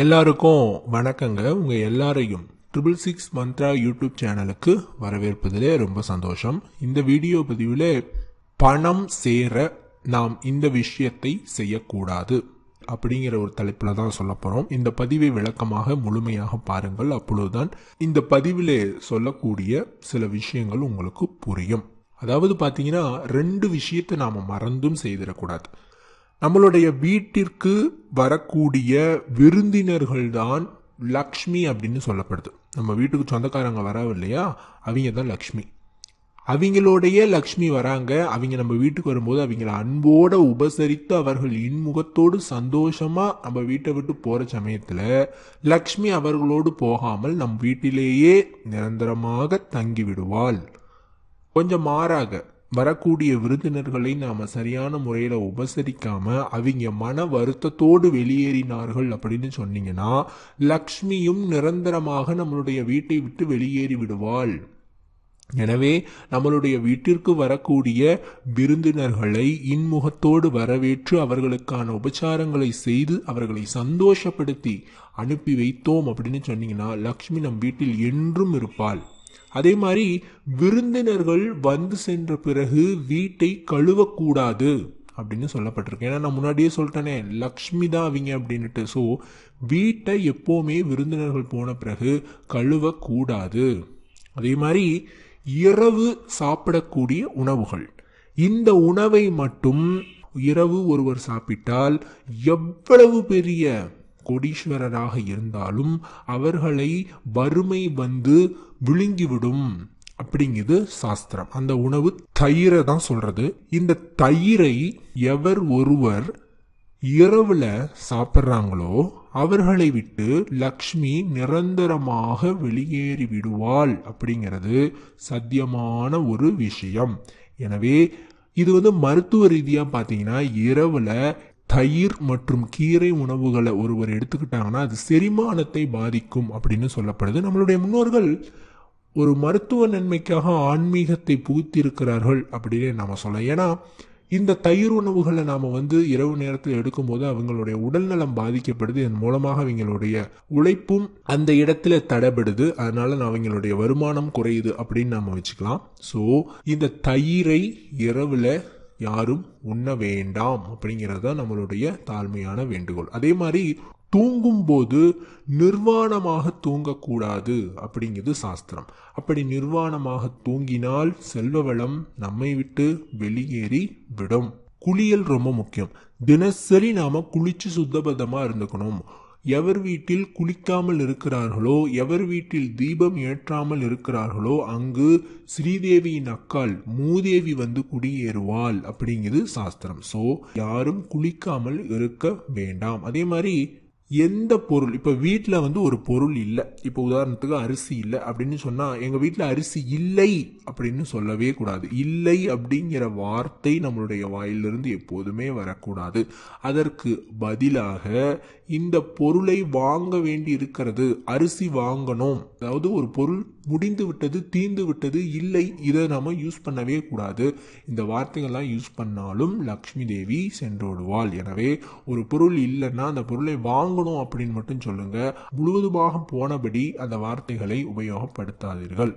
எல்லாருக்கும் வணக்கங்க உங்கள் எல்லாரையும் ட்ரிபிள் சிக்ஸ் மந்த்ரா யூடியூப் சேனலுக்கு வரவேற்பதிலே ரொம்ப சந்தோஷம் இந்த வீடியோ பதிவில் பணம் சேர நாம் இந்த விஷயத்தை செய்யக்கூடாது அப்படிங்கிற ஒரு தலைப்பில் தான் சொல்ல போகிறோம் இந்த பதிவை விளக்கமாக முழுமையாக பாருங்கள் அப்பொழுதுதான் இந்த பதிவில் சொல்லக்கூடிய சில விஷயங்கள் உங்களுக்கு புரியும் அதாவது பார்த்தீங்கன்னா ரெண்டு விஷயத்தை நாம் மறந்தும் செய்திடக்கூடாது நம்மளுடைய வீட்டிற்கு வரக்கூடிய விருந்தினர்கள் தான் லக்ஷ்மி அப்படின்னு சொல்லப்படுது நம்ம வீட்டுக்கு சொந்தக்காரங்க வரவில்லையா இல்லையா அவங்க தான் லக்ஷ்மி அவங்களோடைய லக்ஷ்மி வராங்க அவங்க நம்ம வீட்டுக்கு வரும்போது அவங்கள அன்போடு உபசரித்து அவர்கள் இன்முகத்தோடு சந்தோஷமாக நம்ம வீட்டை விட்டு போகிற சமயத்தில் லக்ஷ்மி அவர்களோடு போகாமல் நம் வீட்டிலேயே நிரந்தரமாக தங்கிவிடுவாள் கொஞ்சம் மாறாக வரக்கூடிய விருந்தினர்களை நாம் சரியான முறையில் உபசரிக்காமல் அவங்க மன வருத்தத்தோடு வெளியேறினார்கள் அப்படின்னு சொன்னீங்கன்னா லக்ஷ்மியும் நிரந்தரமாக நம்மளுடைய வீட்டை விட்டு வெளியேறி விடுவாள் எனவே நம்மளுடைய வீட்டிற்கு வரக்கூடிய விருந்தினர்களை இன்முகத்தோடு வரவேற்று அவர்களுக்கான உபச்சாரங்களை செய்து அவர்களை சந்தோஷப்படுத்தி அனுப்பி வைத்தோம் அப்படின்னு சொன்னீங்கன்னா லக்ஷ்மி நம் வீட்டில் என்றும் இருப்பாள் அதே மாதிரி விருந்தினர்கள் வந்து சென்ற பிறகு வீட்டை கழுவக்கூடாது அப்படின்னு சொல்லப்பட்டிருக்கு ஏன்னா நான் முன்னாடியே சொல்லிட்டேனே லக்ஷ்மி தான் அவங்க அப்படின்ட்டு ஸோ வீட்டை எப்போவுமே விருந்தினர்கள் போன பிறகு கழுவக்கூடாது அதே மாதிரி இரவு சாப்பிடக்கூடிய உணவுகள் இந்த உணவை மட்டும் இரவு ஒருவர் சாப்பிட்டால் எவ்வளவு பெரிய கோடீஸ்வரராக இருந்தாலும் அவர்களை வறுமை வந்து விழுங்கிவிடும் அப்படிங்குது சாஸ்திரம் அந்த உணவு தயிரை தான் சொல்றது இந்த தயிரை எவர் ஒருவர் இரவுல சாப்பிட்றாங்களோ அவர்களை விட்டு லக்ஷ்மி நிரந்தரமாக வெளியேறி விடுவாள் அப்படிங்கிறது சத்தியமான ஒரு விஷயம் எனவே இது வந்து மருத்துவ ரீதியாக பார்த்தீங்கன்னா இரவில் தயிர் மற்றும் கீரை உணவுகளை ஒருவர் எடுத்துக்கிட்டாங்கன்னா அது செரிமானத்தை பாதிக்கும் அப்படின்னு சொல்லப்படுது நம்மளுடைய முன்னோர்கள் ஒரு மருத்துவ நன்மைக்காக ஆன்மீகத்தை புகுத்தியிருக்கிறார்கள் அப்படின்னு நாம் சொல்லலாம் ஏன்னா இந்த தயிர் உணவுகளை நாம் வந்து இரவு நேரத்தில் எடுக்கும்போது அவங்களுடைய உடல்நலம் பாதிக்கப்படுது இதன் மூலமாக அவங்களுடைய உழைப்பும் அந்த இடத்துல தடைபடுது அதனால நான் அவங்களுடைய வருமானம் குறையுது அப்படின்னு நாம் வச்சுக்கலாம் ஸோ இந்த தயிரை இரவில் யாரும் உண்ண வேண்டாம் அப்படிங்கிறது தான் நம்மளுடைய தாழ்மையான வேண்டுகோள் அதே மாதிரி தூங்கும்போது நிர்வாணமாக தூங்கக்கூடாது அப்படிங்கிறது சாஸ்திரம் அப்படி நிர்வாணமாக தூங்கினால் செல்வ வளம் நம்மை விட்டு வெளியேறி விடும் குளியல் ரொம்ப முக்கியம் தினசரி நாம குளிச்சு சுத்தபத்தமாக இருந்துக்கணும் எவர் வீட்டில் குளிக்காமல் இருக்கிறார்களோ எவர் வீட்டில் தீபம் ஏற்றாமல் இருக்கிறார்களோ அங்கு ஸ்ரீதேவியின் அக்கால் மூதேவி வந்து குடியேறுவாள் அப்படிங்கிறது சாஸ்திரம் ஸோ யாரும் குளிக்காமல் இருக்க வேண்டாம் அதே மாதிரி எந்த பொருள் இப்போ வீட்டில் வந்து ஒரு பொருள் இல்லை இப்போ உதாரணத்துக்கு அரிசி இல்லை அப்படின்னு சொன்னால் எங்கள் வீட்டில் அரிசி இல்லை அப்படின்னு சொல்லவே கூடாது இல்லை அப்படிங்கிற வார்த்தை நம்மளுடைய வாயிலிருந்து எப்போதுமே வரக்கூடாது அதற்கு பதிலாக இந்த பொருளை வாங்க வேண்டி இருக்கிறது அரிசி வாங்கணும் அதாவது ஒரு பொருள் முடிந்து விட்டது தீர்ந்து விட்டது இல்லை இதை நம்ம யூஸ் பண்ணவே கூடாது இந்த வார்த்தைகள்லாம் யூஸ் பண்ணாலும் லக்ஷ்மி தேவி சென்றோடுவாள் எனவே ஒரு பொருள் இல்லைன்னா அந்த பொருளை வாங்கணும் அப்படின்னு மட்டும் சொல்லுங்கள் முழுவதுமாக போனபடி அந்த வார்த்தைகளை உபயோகப்படுத்தாதீர்கள்